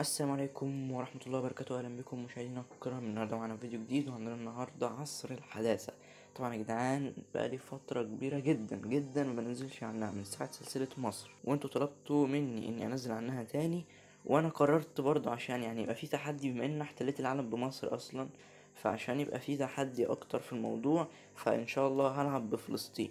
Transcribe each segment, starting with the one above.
السلام عليكم ورحمة الله وبركاته أهلا بكم مشاهدينا الكرام النهاردة معانا فيديو جديد وعندنا النهاردة عصر الحداثة طبعا يا جدعان بقالي فترة كبيرة جدا جدا ما بنزلش عنها من ساعة سلسلة مصر وانتوا طلبتوا مني اني انزل عنها تاني وانا قررت برضه عشان يعني يبقى في تحدي بما ان احتليت العالم بمصر اصلا فعشان يبقى في تحدي اكتر في الموضوع فان شاء الله هلعب بفلسطين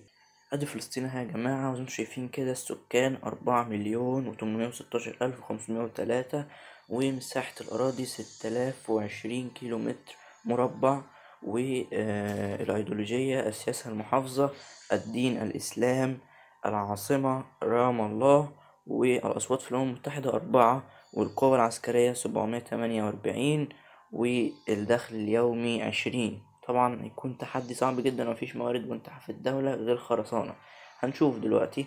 ادي فلسطين اهي يا جماعة وزي ما انتوا شايفين كده السكان اربعة مليون وتمنمية وستاشر الف وخمسمية وتلاتة ومساحة الأراضي ستلاف وعشرين كيلو متر مربع والأيديولوجية آه، السياسة المحافظة الدين الإسلام العاصمة رام الله والأصوات في الأمم المتحدة أربعة والقوة العسكرية سبعمية تمانية وأربعين والدخل اليومي عشرين طبعا يكون تحدي صعب جدا ومفيش موارد منتحة في الدولة غير خرسانة هنشوف دلوقتي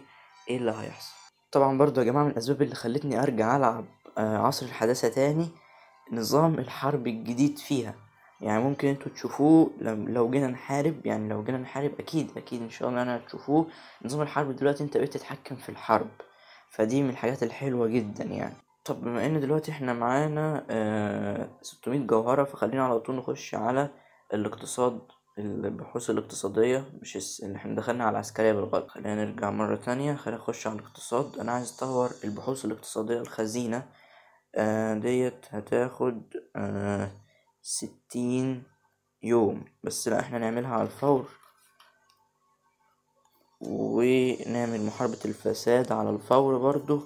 ايه اللي هيحصل طبعا برضو يا جماعة من الأسباب اللي خلتني أرجع ألعب آه، عصر الحداثة تاني نظام الحرب الجديد فيها يعني ممكن انتوا تشوفوه لو جينا نحارب يعني لو جينا نحارب اكيد اكيد ان شاء الله انا هتشوفوه نظام الحرب دلوقتي انت بقيت تتحكم في الحرب فدي من الحاجات الحلوة جدا يعني طب بما ان دلوقتي احنا معانا آه 600 جوهرة فخلينا على طول نخش على الاقتصاد البحوث الاقتصادية مش الس... ان احنا دخلنا على العسكرية بالغلط خلينا نرجع مرة تانية خلينا نخش على الاقتصاد انا عايز اطور البحوث الاقتصادية الخزينة آه، ديت هتاخد آه، ستين يوم بس لا احنا نعملها على الفور ونعمل محاربة الفساد على الفور برضو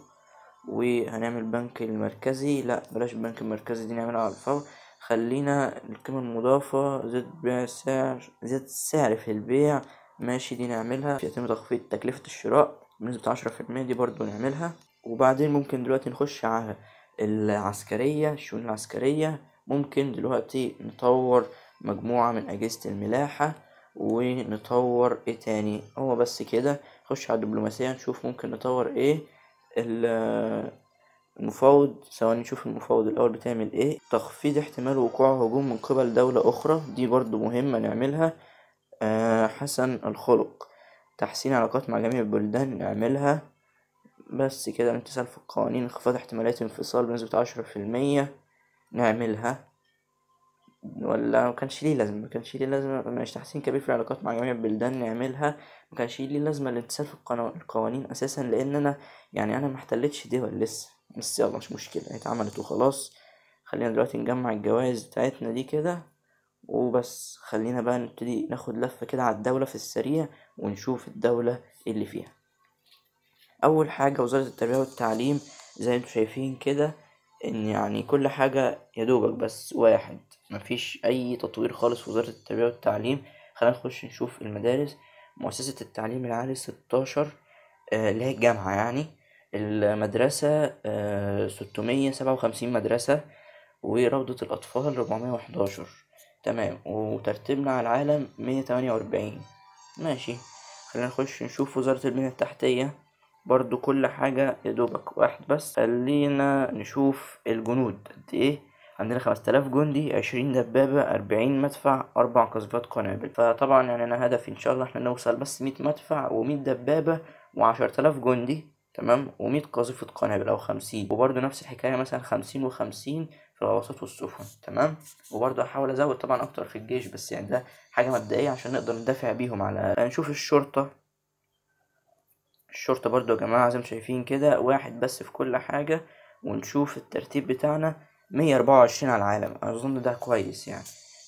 وهنعمل بنك المركزي لا بلاش بنك المركزي دي نعملها على الفور خلينا القيمة المضافة زيادة بيع السعر زاد السعر في البيع ماشي دي نعملها يتم تخفيض تكلفة الشراء بنسبة عشرة في المية دي برضو نعملها وبعدين ممكن دلوقتي نخش على العسكرية الشؤون العسكرية ممكن دلوقتي نطور مجموعة من أجهزة الملاحة ونطور ايه تاني هو بس كده نخش على الدبلوماسية نشوف ممكن نطور ايه المفاوض ثواني نشوف المفاوض الأول بتعمل ايه تخفيض احتمال وقوع هجوم من قبل دولة أخرى دي برضو مهمة نعملها آه، حسن الخلق تحسين علاقات مع جميع البلدان نعملها بس كده الامتثال في القوانين انخفاض احتمالية الانفصال بنسبة عشرة في المية نعملها ولا ما كانش ليه لازمه ما كانش ليه لازمه مش تحسين كبير في العلاقات مع جميع البلدان نعملها ما كانش ليه لازمه الامتثال في القوانين اساسا لان انا يعني انا ما احتلتش دول لسه بس يلا مش مشكله هي اتعملت وخلاص خلينا دلوقتي نجمع الجوائز بتاعتنا دي كده وبس خلينا بقى نبتدي ناخد لفه كده على الدوله في السريع ونشوف الدوله اللي فيها اول حاجة وزارة التربية والتعليم زي ما انتوا شايفين كده ان يعني كل حاجة يدوبك بس واحد مفيش اي تطوير خالص في وزارة التربية والتعليم خلينا نخش نشوف المدارس مؤسسة التعليم العالي ستاشر آه، اللي هي الجامعة يعني المدرسة آه، ستمية سبعة وخمسين مدرسة وروضة الأطفال ربعمية وحداشر تمام وترتيبنا على العالم مية تمانية وأربعين ماشي خلينا نخش نشوف وزارة البنية التحتية برضو كل حاجة يدوبك واحد بس خلينا نشوف الجنود قد ايه عندنا آلاف جندي عشرين دبابة أربعين مدفع أربع قذيفات قنابل فطبعا يعني أنا هدفي إن شاء الله احنا نوصل بس مية مدفع ومية دبابة آلاف جندي تمام ومية قذيفة قنابل أو خمسين وبرضه نفس الحكاية مثلا خمسين وخمسين في الغواصات والسفن تمام وبرضه هحاول أزود طبعا أكتر في الجيش بس يعني ده حاجة مبدئية عشان نقدر ندافع بيهم على هنشوف الشرطة الشرطة برضو يا جماعة زي ما شايفين كده واحد بس في كل حاجة ونشوف الترتيب بتاعنا مية أربعة وعشرين على العالم أظن ده كويس يعني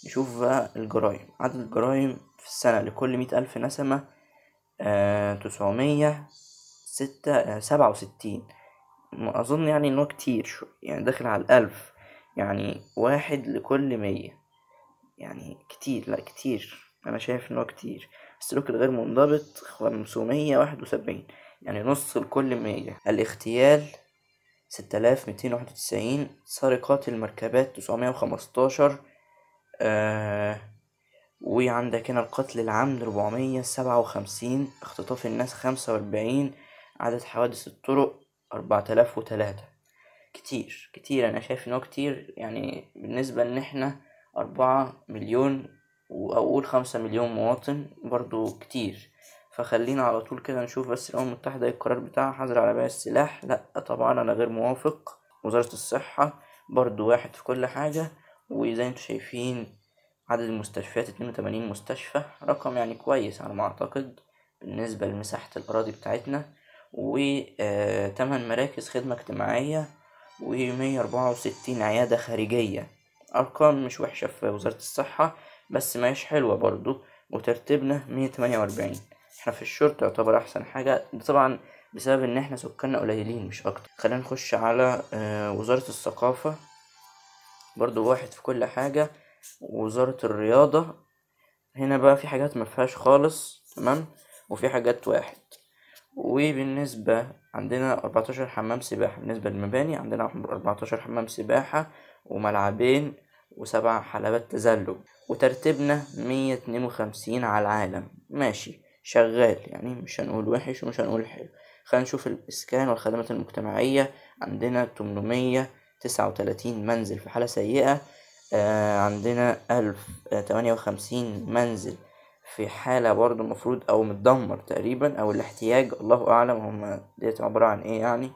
نشوف بقى الجرايم عدد الجرايم في السنة لكل مية ألف نسمة آه، تسعمية ستة آه، سبعة وستين أظن يعني إن هو كتير شو يعني داخل على الألف يعني واحد لكل مية يعني كتير لأ كتير أنا شايف إن هو كتير السلوك الغير منضبط خمسمية واحد وسبعين يعني نص لكل مية الاغتيال ستة آلاف ميتين واحد وتسعين سرقات المركبات تسعمية وخمستاشر آه، وعندك هنا القتل العمد أربعمية سبعة وخمسين اختطاف الناس خمسة وأربعين عدد حوادث الطرق أربعة آلاف وتلاتة كتير كتير أنا شايف إن هو كتير يعني بالنسبة إن إحنا أربعة مليون أو أقول خمسة مليون مواطن برضو كتير فخلينا على طول كده نشوف بس الأمم المتحدة إيه القرار بتاعها حظر على بيع السلاح لأ طبعا أنا غير موافق وزارة الصحة برضو واحد في كل حاجة وزي انتم شايفين عدد المستشفيات اتنين وتمانين مستشفى رقم يعني كويس على ما أعتقد بالنسبة لمساحة الأراضي بتاعتنا و 8 آه، مراكز خدمة اجتماعية ومية أربعة وستين عيادة خارجية أرقام مش وحشة في وزارة الصحة بس ماهيش حلوة برضو وترتيبنا مية تمانية وأربعين احنا في الشورت يعتبر احسن حاجة طبعا بسبب ان احنا سكاننا قليلين مش اكتر خلينا نخش على آه، وزارة الثقافة برضو واحد في كل حاجة وزارة الرياضة هنا بقى في حاجات مفيهاش خالص تمام وفي حاجات واحد وبالنسبة عندنا أربعتاشر حمام سباحة بالنسبة للمباني عندنا أربعتاشر حمام سباحة وملعبين وسبع حلبات تزلج وترتيبنا مية اتنين وخمسين على العالم ماشي شغال يعني مش هنقول وحش ومش هنقول حلو خلينا نشوف الإسكان والخدمات المجتمعية عندنا 839 تسعة وتلاتين منزل في حالة سيئة آه عندنا ألف آه، تمانية وخمسين منزل في حالة برضو المفروض أو متدمر تقريبا أو الاحتياج الله أعلم هما ديت عبارة عن إيه يعني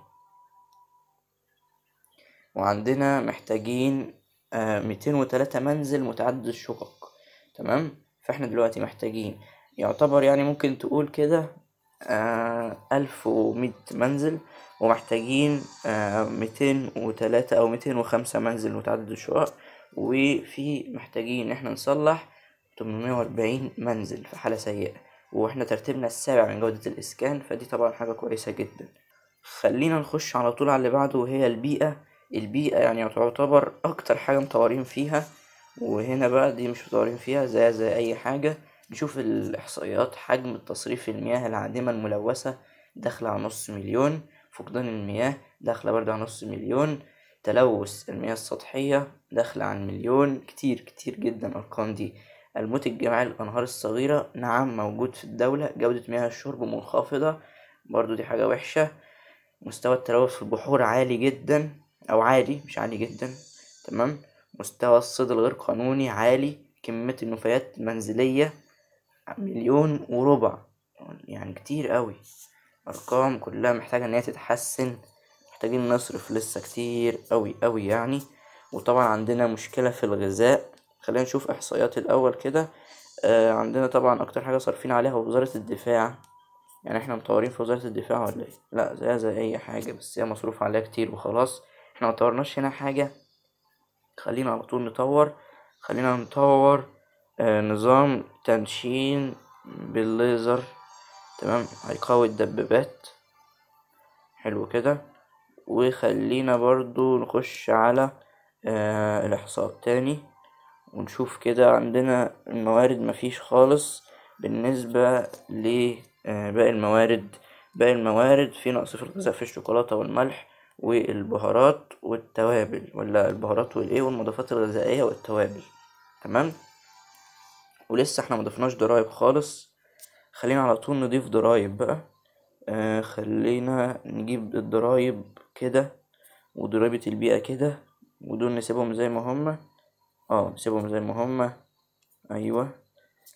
وعندنا محتاجين آه، ميتين وتلاتة منزل متعدد الشقق تمام فاحنا دلوقتي محتاجين يعتبر يعني ممكن تقول كده آه، ألف ومية منزل ومحتاجين آه، ميتين وتلاتة أو ميتين وخمسة منزل متعدد الشقق وفي محتاجين إن احنا نصلح تمنمية وأربعين منزل في حالة سيئة واحنا ترتيبنا السابع من جودة الإسكان فدي طبعا حاجة كويسة جدا خلينا نخش على طول على اللي بعده وهي البيئة البيئة يعني تعتبر أكتر حاجة مطورين فيها وهنا بقى دي مش مطورين فيها زي زي أي حاجة نشوف الإحصائيات حجم التصريف في المياه العادمة الملوثة داخلة على نص مليون فقدان المياه داخلة برضه على نص مليون تلوث المياه السطحية داخلة على مليون كتير كتير جدا الأرقام دي الموت الجماعي للأنهار الصغيرة نعم موجود في الدولة جودة مياه الشرب منخفضة برضه دي حاجة وحشة مستوى التلوث في البحور عالي جدا أو عالي مش عالي جدا تمام مستوى الصيد الغير قانوني عالي كمية النفايات منزلية مليون وربع يعني كتير قوي ارقام كلها محتاجه ان هي تتحسن محتاجين نصرف لسه كتير قوي قوي يعني وطبعا عندنا مشكله في الغذاء خلينا نشوف احصائيات الاول كده آه عندنا طبعا اكتر حاجه صارفين عليها وزاره الدفاع يعني احنا مطورين في وزاره الدفاع ولا ايه لا زيها زي اي حاجه بس هي مصروف عليها كتير وخلاص احنا مطورناش هنا حاجه خلينا على طول نطور خلينا نطور آه، نظام تنشين بالليزر تمام هيقوي الدبابات حلو كده وخلينا برضو نخش على آه، الاحصاء تاني ونشوف كده عندنا الموارد مفيش خالص بالنسبة لباقي آه، الموارد باقي الموارد في نقص في الغذاء في الشوكولاتة والملح والبهارات والتوابل ولا البهارات والايه والمضافات الغذائية والتوابل تمام ولسه احنا مضفناش ضرايب خالص خلينا على طول نضيف ضرايب بقى آه خلينا نجيب الضرايب كده وضريبة البيئة كده ودول نسيبهم زي ما هما اه نسيبهم زي ما هما ايوه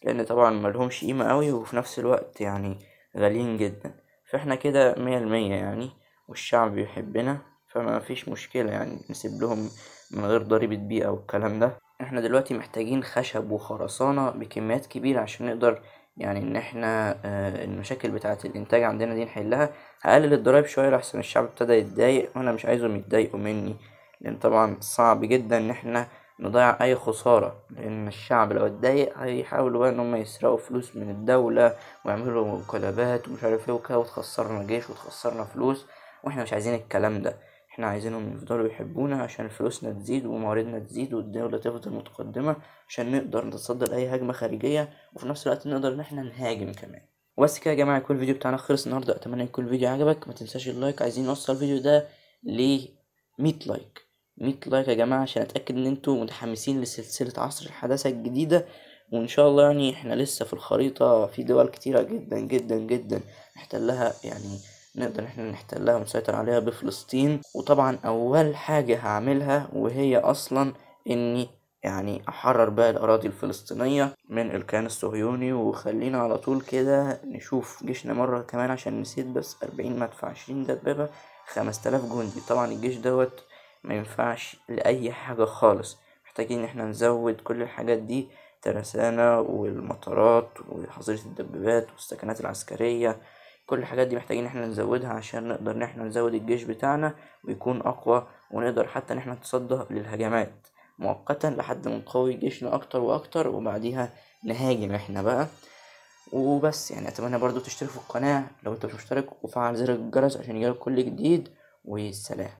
لان طبعا ملهمش قيمة قوي وفي نفس الوقت يعني غاليين جدا فاحنا كده مية المية يعني والشعب بيحبنا فما فيش مشكلة يعني نسيب لهم من غير ضريبة بيئة والكلام ده احنا دلوقتي محتاجين خشب وخرسانة بكميات كبيرة عشان نقدر يعني ان احنا آه، المشاكل بتاعة الانتاج عندنا دي نحلها هقلل الضرايب شوية لحسن الشعب ابتدى يتضايق وانا مش عايزهم يتضايقوا مني لان طبعا صعب جدا ان احنا نضيع اي خسارة لان الشعب لو اتضايق هيحاولوا بقى ان هم يسرقوا فلوس من الدولة ويعملوا انقلابات ومش عارف ايه وكده وتخسرنا جيش وتخسرنا فلوس واحنا مش عايزين الكلام ده احنا عايزينهم يفضلوا يحبونا عشان فلوسنا تزيد ومواردنا تزيد والدولة تفضل متقدمة عشان نقدر نتصدى لأي هجمة خارجية وفي نفس الوقت نقدر إن احنا نهاجم كمان وبس كده يا جماعة يكون الفيديو بتاعنا خلص النهاردة أتمنى يكون الفيديو عجبك ما تنساش اللايك عايزين نوصل الفيديو ده ل 100 لايك 100 لايك يا جماعة عشان أتأكد إن انتوا متحمسين لسلسلة عصر الحداثة الجديدة وان شاء الله يعني احنا لسه في الخريطة في دول كتيرة جدا جدا جدا محتلها يعني نقدر احنا نحتلها ونسيطر عليها بفلسطين وطبعا اول حاجة هعملها وهي اصلا اني يعني احرر بقى الاراضي الفلسطينية من الكيان الصهيوني وخلينا على طول كده نشوف جيشنا مرة كمان عشان نسيت بس اربعين مدفع عشرين دبابة تلاف جندي طبعا الجيش دوت ما ينفعش لأي حاجة خالص محتاجين ان احنا نزود كل الحاجات دي ترسانة والمطارات وحظيرة الدبابات والسكنات العسكرية كل الحاجات دي محتاجين احنا نزودها عشان نقدر ان احنا نزود الجيش بتاعنا ويكون اقوى ونقدر حتى ان احنا نتصدى للهجمات مؤقتا لحد ما نقوي جيشنا اكتر واكتر وبعديها نهاجم احنا بقى وبس يعني اتمنى برضو تشترك في القناة لو انت مش مشترك وفعل زر الجرس عشان يجيلك كل جديد والسلام